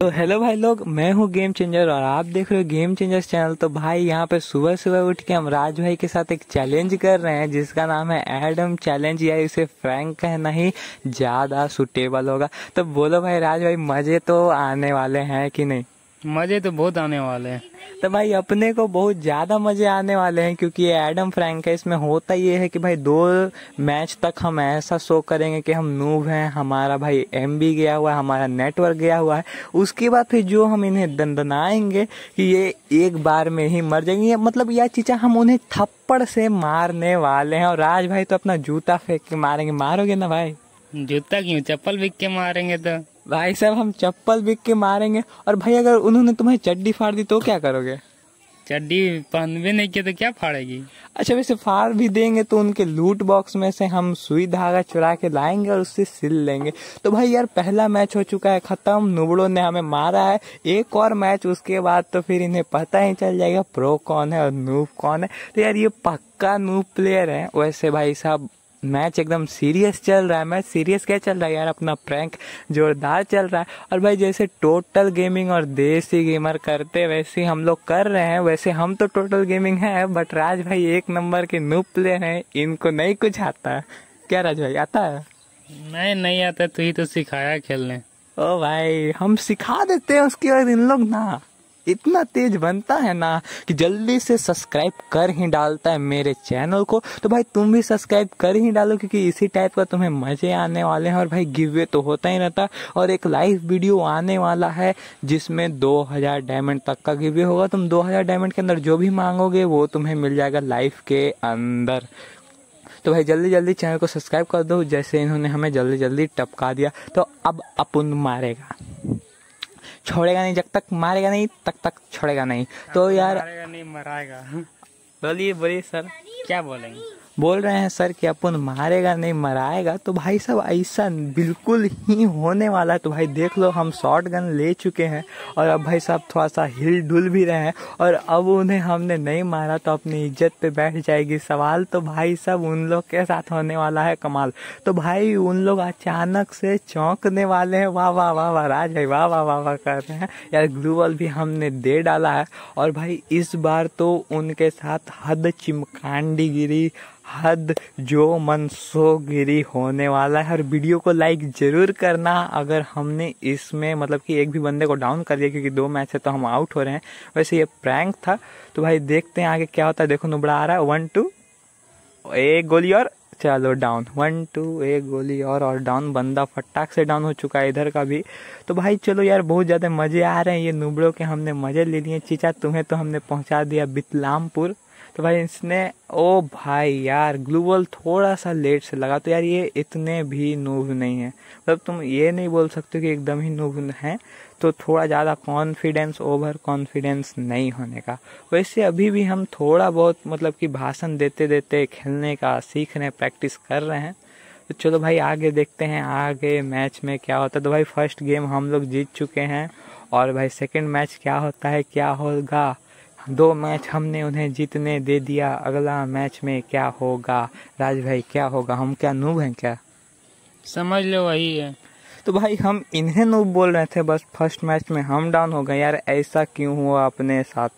तो हेलो भाई लोग मैं हूँ गेम चेंजर और आप देख रहे हो गेम चेंजर चैनल तो भाई यहाँ पे सुबह सुबह उठ के हम राज भाई के साथ एक चैलेंज कर रहे हैं जिसका नाम है एडम चैलेंज या इसे फ्रैंक कहना ही ज़्यादा सुटेबल होगा तो बोलो भाई राज भाई मज़े तो आने वाले हैं कि नहीं मजे तो बहुत आने वाले हैं तो भाई अपने को बहुत ज़्यादा मज़े आने वाले हैं क्योंकि ये एडम फ्रैंक है इसमें होता ये है कि भाई दो मैच तक हम ऐसा शो करेंगे कि हम नूव हैं हमारा भाई एम गया हुआ है हमारा नेटवर्क गया हुआ है उसके बाद फिर जो हम इन्हें दंदनाएंगे कि ये एक बार में ही मर जाएंगे मतलब यह चीज़ा हम उन्हें थप्पड़ से मारने वाले हैं और राज भाई तो अपना जूता फेंक के मारेंगे मारोगे ना भाई जूता क्यों चप्पल बिक के मारेंगे तो भाई साहब हम चप्पल बिक के मारेंगे और भाई अगर उन्होंने तुम्हें चड्डी फाड़ दी तो क्या करोगे चड्डी पहनवे नहीं किया तो क्या फाड़ेगी अच्छा वैसे फाड़ भी देंगे तो उनके लूट बॉक्स में से हम सुई धागा चुरा के लाएंगे और उससे सिल लेंगे तो भाई यार पहला मैच हो चुका है खत्म नुबड़ो ने हमें मारा है एक और मैच उसके बाद तो फिर इन्हें पता ही चल जाएगा प्रो कौन है और नूब कौन है तो यार ये पक्का नूब प्लेयर है वैसे भाई साहब मैच एकदम सीरियस चल रहा है मैच सीरियस क्या चल रहा है यार अपना प्रैंक जोरदार चल रहा है और भाई जैसे टोटल गेमिंग और देसी गेमर करते वैसे हम लोग कर रहे हैं वैसे हम तो टोटल गेमिंग है बट राज भाई एक नंबर के नू प्लेयर हैं इनको नहीं कुछ आता है क्या राज भाई आता है नहीं नहीं आता तू ही तो सिखाया खेलने ओ भाई हम सिखा देते हैं उसके बाद इन लोग ना इतना तेज बनता है ना कि जल्दी से सब्सक्राइब कर ही डालता है मेरे चैनल को तो भाई तुम भी सब्सक्राइब कर ही डालो क्योंकि इसी टाइप का तुम्हें मज़े आने वाले हैं और भाई गिवे तो होता ही रहता है और एक लाइव वीडियो आने वाला है जिसमें 2000 डायमंड तक का गिवे होगा तुम 2000 डायमंड के अंदर जो भी मांगोगे वो तुम्हें मिल जाएगा लाइफ के अंदर तो भाई जल्दी जल्दी चैनल को सब्सक्राइब कर दो जैसे इन्होंने हमें जल्दी जल्दी टपका दिया तो अब अपुन मारेगा छोड़ेगा नहीं जब तक मारेगा नहीं तब तक, छोड़ेगा नहीं तो यार नहीं मराएगा बोलिए बोलिए सर क्या बोलेंगे बोल रहे हैं सर कि अपन मारेगा नहीं मराएगा तो भाई साहब ऐसा बिल्कुल ही होने वाला है तो भाई देख लो हम शॉर्ट गन ले चुके हैं और अब भाई साहब थोड़ा सा हिल डुल भी रहे हैं और अब उन्हें हमने नहीं मारा तो अपनी इज्जत पे बैठ जाएगी सवाल तो भाई साहब उन लोग के साथ होने वाला है कमाल तो भाई उन लोग अचानक से चौंकने वाले हैं वाह वाह वाह वाह राज भाई वाह वाह वाह वाह कर रहे हैं यार ग्लूबल भी हमने दे डाला है और भाई इस बार तो उनके साथ हद चिमकांडी गिरी हद जो मनसो गिरी होने वाला है और वीडियो को लाइक जरूर करना अगर हमने इसमें मतलब कि एक भी बंदे को डाउन कर दिया क्योंकि दो मैच है तो हम आउट हो रहे हैं वैसे ये प्रैंक था तो भाई देखते हैं आगे क्या होता है देखो नुबड़ा आ रहा है वन टू एक गोली और चलो डाउन वन टू एक गोली और और डाउन बंदा फटाक से डाउन हो चुका है इधर का भी तो भाई चलो यार बहुत ज़्यादा मज़े आ रहे हैं ये नुबड़ों के हमने मज़े ले लिए चीचा तुम्हें तो हमने पहुंचा दिया बितलामपुर तो भाई इसने ओ भाई यार ग्लूबल थोड़ा सा लेट से लगा तो यार ये इतने भी नूब नहीं है मतलब तो तुम ये नहीं बोल सकते कि एकदम ही नूब है तो थोड़ा ज़्यादा कॉन्फिडेंस ओवर कॉन्फिडेंस नहीं होने का वैसे अभी भी हम थोड़ा बहुत मतलब कि भाषण देते देते खेलने का सीख रहे हैं प्रैक्टिस कर रहे हैं तो चलो भाई आगे देखते हैं आगे मैच में क्या होता है तो भाई फर्स्ट गेम हम लोग जीत चुके हैं और भाई सेकंड मैच क्या होता है क्या होगा दो मैच हमने उन्हें जीतने दे दिया अगला मैच में क्या होगा राज भाई क्या होगा हम क्या नूब हैं क्या समझ लो वही है तो भाई हम इन्हें नूब बोल रहे थे बस फर्स्ट मैच में हम डाउन हो गए यार ऐसा क्यों हुआ अपने साथ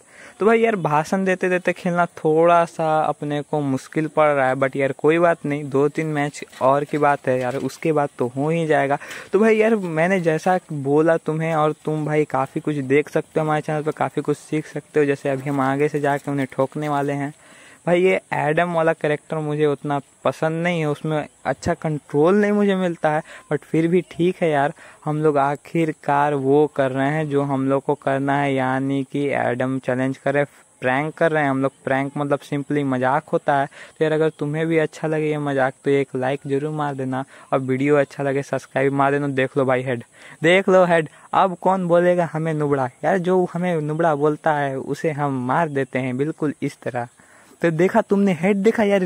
तो भाई यार भाषण देते देते खेलना थोड़ा सा अपने को मुश्किल पड़ रहा है बट यार कोई बात नहीं दो तीन मैच और की बात है यार उसके बाद तो हो ही जाएगा तो भाई यार मैंने जैसा बोला तुम्हें और तुम भाई काफ़ी कुछ देख सकते हो हमारे चैनल पर काफ़ी कुछ सीख सकते हो जैसे अभी हम आगे से जाके उन्हें ठोकने वाले हैं भाई ये एडम वाला करेक्टर मुझे उतना पसंद नहीं है उसमें अच्छा कंट्रोल नहीं मुझे मिलता है बट फिर भी ठीक है यार हम लोग आखिरकार वो कर रहे हैं जो हम लोग को करना है यानी कि एडम चैलेंज करे प्रैंक कर रहे हैं हम लोग प्रैंक मतलब सिंपली मजाक होता है तो यार अगर तुम्हें भी अच्छा लगे ये मजाक तो एक लाइक जरूर मार देना और वीडियो अच्छा लगे सब्सक्राइब मार देना देख लो भाई हेड देख लो हेड अब कौन बोलेगा हमें नुबड़ा यार जो हमें नुबड़ा बोलता है उसे हम मार देते हैं बिल्कुल इस तरह तो देखा तुमने हेड देखा यार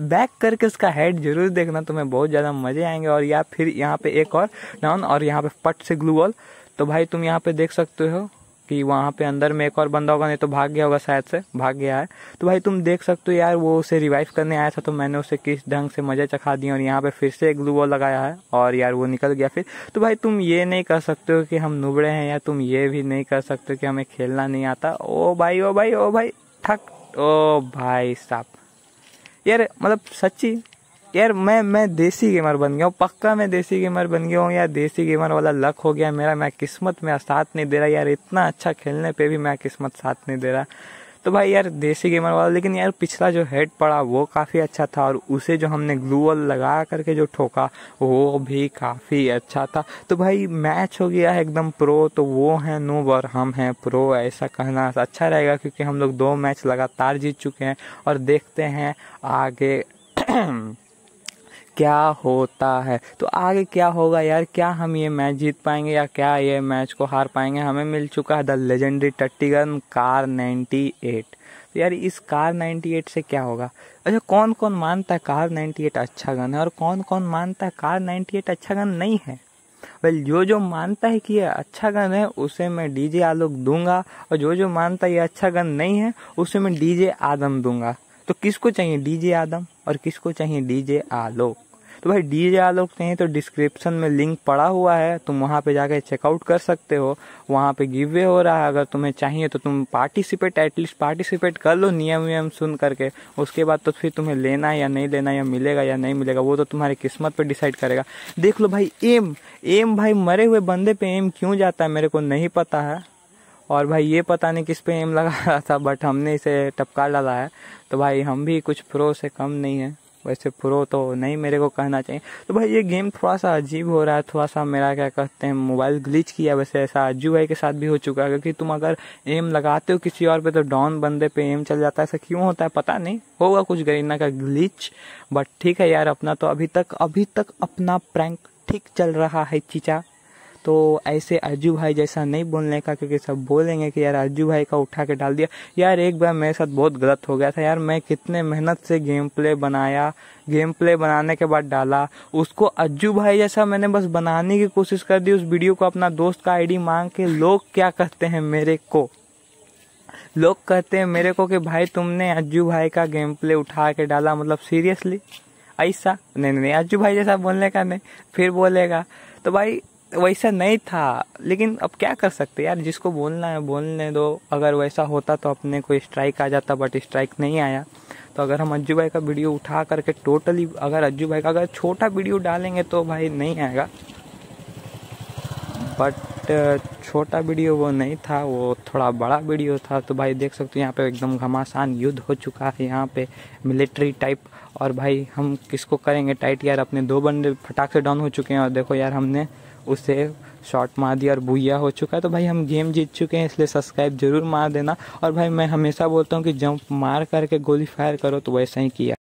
बैक करके उसका हेड जरूर देखना तुम्हें बहुत ज़्यादा मजे आएंगे और या फिर यहाँ पे एक और डाउन और यहाँ पे पट से ग्लू वॉल तो भाई तुम यहाँ पे देख सकते हो कि वहाँ पे अंदर में एक और बंदा होगा नहीं तो भाग गया होगा शायद से भाग गया है तो भाई तुम देख सकते हो यार वो उसे रिवाइव करने आया था तो मैंने उसे किस ढंग से मजा चखा दिया और यहाँ पे फिर से एक ग्लू वॉल लगाया है और यार वो निकल गया फिर तो भाई तुम ये नहीं कर सकते हो कि हम नुबड़े हैं या तुम ये भी नहीं कर सकते हो कि हमें खेलना नहीं आता ओ भाई ओ भाई ओ भाई ठक ओ भाई साहब यार मतलब सच्ची यार मैं मैं देसी गेमर बन गया हूँ पक्का मैं देसी गेमर बन गया हूँ यार देसी गेमर वाला लक हो गया मेरा मैं किस्मत मेरा साथ नहीं दे रहा यार इतना अच्छा खेलने पे भी मैं किस्मत साथ नहीं दे रहा तो भाई यार देसी गेमर वाला लेकिन यार पिछला जो हेड पड़ा वो काफ़ी अच्छा था और उसे जो हमने ग्लूअल लगा करके जो ठोका वो भी काफ़ी अच्छा था तो भाई मैच हो गया है एकदम प्रो तो वो है नूब और हम हैं प्रो ऐसा कहना अच्छा रहेगा क्योंकि हम लोग दो मैच लगातार जीत चुके हैं और देखते हैं आगे क्या होता है तो आगे क्या होगा यार क्या हम ये मैच जीत पाएंगे या क्या ये मैच को हार पाएंगे हमें मिल चुका है द लेजेंडरी गन कार 98 तो यार इस कार 98 से क्या होगा अच्छा कौन कौन मानता है कार 98 अच्छा गन है और कौन कौन मानता है कार 98 अच्छा गन नहीं है वेल जो जो मानता है कि ये अच्छा गन है उसे मैं डीजे आलोक दूंगा और जो जो मानता है ये अच्छा गन नहीं है उसे मैं डीजे आदम दूंगा तो किसको चाहिए डीजे आदम और किसको चाहिए डीजे आलोक तो भाई डीजे आलोक चाहिए तो डिस्क्रिप्शन में लिंक पड़ा हुआ है तुम वहां पे जाके चेकआउट कर सकते हो वहां पे गिव वे हो रहा है अगर तुम्हें चाहिए तो तुम पार्टिसिपेट एटलीस्ट पार्टिसिपेट कर लो नियम वियम सुन करके उसके बाद तो फिर तुम्हें लेना या नहीं लेना या मिलेगा या नहीं मिलेगा वो तो तुम्हारी किस्मत पर डिसाइड करेगा देख लो भाई एम एम भाई मरे हुए बंदे पे एम क्यों जाता है मेरे को नहीं पता है और भाई ये पता नहीं किस पे एम लगा रहा था बट हमने इसे टपका डाला है तो भाई हम भी कुछ प्रो से कम नहीं है वैसे प्रो तो नहीं मेरे को कहना चाहिए तो भाई ये गेम थोड़ा सा अजीब हो रहा है थोड़ा सा मेरा क्या कहते हैं मोबाइल ग्लिच किया वैसे ऐसा अज्जू भाई के साथ भी हो चुका है क्योंकि तुम अगर एम लगाते हो किसी और पे तो डॉन बंदे पे एम चल जाता है ऐसा क्यों होता है पता नहीं होगा कुछ गरीना का ग्लिच बट ठीक है यार अपना तो अभी तक अभी तक अपना प्रैंक ठीक चल रहा है चीचा तो ऐसे अज्जू भाई जैसा नहीं बोलने का क्योंकि सब बोलेंगे कि यार अज्जू भाई का उठा के डाल दिया यार एक बार मेरे साथ बहुत गलत हो गया था यार मैं कितने मेहनत से गेम प्ले बनाया गेम प्ले बनाने के बाद डाला उसको अज्जू भाई जैसा मैंने बस बनाने की कोशिश कर दी उस वीडियो को अपना दोस्त का आईडी मांग के लोग क्या कहते हैं मेरे को लोग कहते हैं मेरे को कि भाई तुमने अज्जू भाई का गेम प्ले उठा के डाला मतलब सीरियसली ऐसा नहीं नहीं अज्जू भाई जैसा बोलने का नहीं फिर बोलेगा तो भाई वैसा नहीं था लेकिन अब क्या कर सकते यार जिसको बोलना है बोलने दो अगर वैसा होता तो अपने को स्ट्राइक आ जाता बट स्ट्राइक नहीं आया तो अगर हम अज्जू भाई का वीडियो उठा करके टोटली अगर अज्जू भाई का अगर छोटा वीडियो डालेंगे तो भाई नहीं आएगा बट छोटा वीडियो वो नहीं था वो थोड़ा बड़ा वीडियो था तो भाई देख सकते हो यहाँ पे एकदम घमासान युद्ध हो चुका है यहाँ पे मिलिट्री टाइप और भाई हम किसको करेंगे टाइट यार अपने दो बंदे फटाक से डाउन हो चुके हैं और देखो यार हमने उसे शॉट मार दिया और भूया हो चुका है तो भाई हम गेम जीत चुके हैं इसलिए सब्सक्राइब जरूर मार देना और भाई मैं हमेशा बोलता हूँ कि जंप मार करके गोली फायर करो तो वैसा ही किया